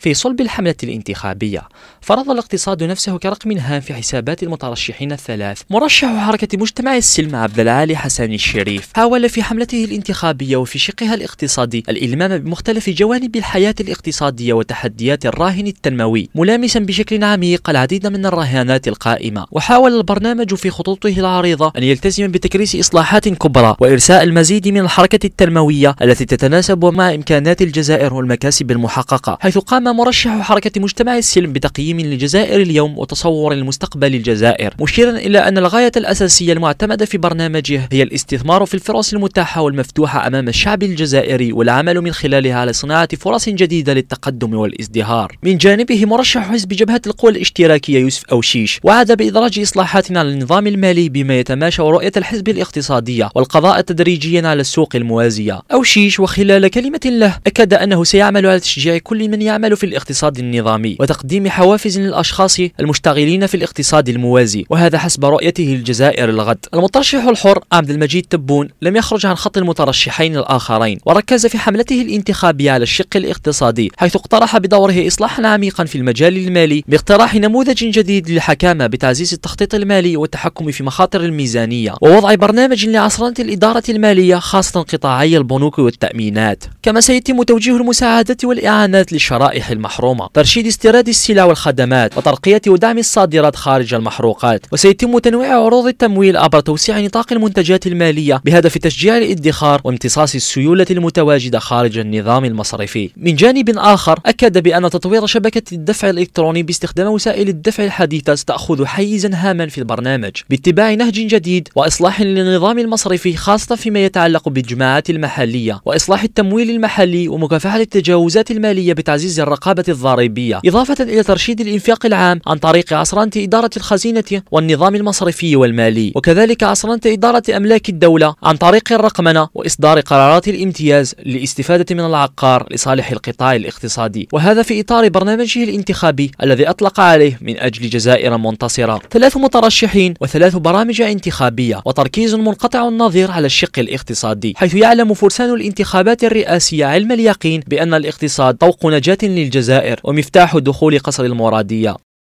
في صلب الحملة الانتخابية فرض الاقتصاد نفسه كرقم هام في حسابات المترشحين الثلاث مرشح حركة مجتمع السلم عبد العالي حسن الشريف حاول في حملته الانتخابية وفي شقها الاقتصادي الإلمام بمختلف جوانب الحياة الاقتصادية وتحديات الراهن التنموي ملامسا بشكل عميق العديد من الرهانات القائمة وحاول البرنامج في خطوطه العريضة أن يلتزم بتكريس إصلاحات كبرى وإرساء المزيد من الحركة التنموية التي تتناسب مع إمكانات الجزائر والمكاسب المحققة حيث قام مرشح حركة مجتمع السلم بتقييم للجزائر اليوم وتصور المستقبل الجزائر مشيرا إلى أن الغاية الأساسية المعتمدة في برنامجه هي الاستثمار في الفرص المتاحة والمفتوحة أمام الشعب الجزائري والعمل من خلالها على صناعة فرص جديدة للتقدم والازدهار من جانبه مرشح حزب جبهة القوى الاشتراكية يوسف أوشيش وعد بإدراج إصلاحات على النظام المالي بما يتماشى رؤية الحزب الاقتصادية والقضاء تدريجيا على السوق الموازية أوشيش وخلال كلمة له أكد أنه سيعمل على تشجيع كل من يعمل في الاقتصاد النظامي وتقديم حوافز للأشخاص المشتغلين في الاقتصاد الموازي وهذا حسب رؤيته الجزائر الغد المترشح الحر عبد المجيد تبون لم يخرج عن خط المترشحين الآخرين وركز في حملته الانتخابية على الشق الاقتصادي حيث اقترح بدوره إصلاحا عميقا في المجال المالي باقتراح نموذج جديد للحكامة بتعزيز التخطيط المالي والتحكم في مخاطر الميزانية ووضع برنامج لعصرنة الإدارة المالية خاصة قطاعي البنوك والتأمينات كما سيتم توجيه المساعدات والإعانات للشرائح المحرومة ترشيد استيراد السلع والخدمات وترقية ودعم الصادرات خارج المحروقات وسيتم تنويع عروض التمويل عبر توسيع نطاق المنتجات المالية بهدف تشجيع الادخار وامتصاص السيولة المتواجدة خارج النظام المصرفي من جانب آخر أكد بأن تطوير شبكة الدفع الإلكتروني باستخدام وسائل الدفع الحديثة ستأخذ حيزا هاما في البرنامج باتباع نهج جديد وإصلاح للنظام المصرفي خاصة فيما يتعلق بالجماعات المحلية وإصلاح التمويل المحلي ومكافحة التجاوزات المالية بتعزيز الرقم الرقابة الضريبية إضافة إلى ترشيد الإنفاق العام عن طريق عصرنة إدارة الخزينة والنظام المصرفي والمالي وكذلك عصرنة إدارة أملاك الدولة عن طريق الرقمنة وإصدار قرارات الامتياز للاستفادة من العقار لصالح القطاع الاقتصادي وهذا في إطار برنامجه الانتخابي الذي أطلق عليه من أجل جزائر منتصرة ثلاث مترشحين وثلاث برامج انتخابية وتركيز منقطع النظير على الشق الاقتصادي حيث يعلم فرسان الانتخابات الرئاسية علم اليقين بأن الاقتصاد طوق نجاة للجزائر الجزائر ومفتاح دخول قصر المرادية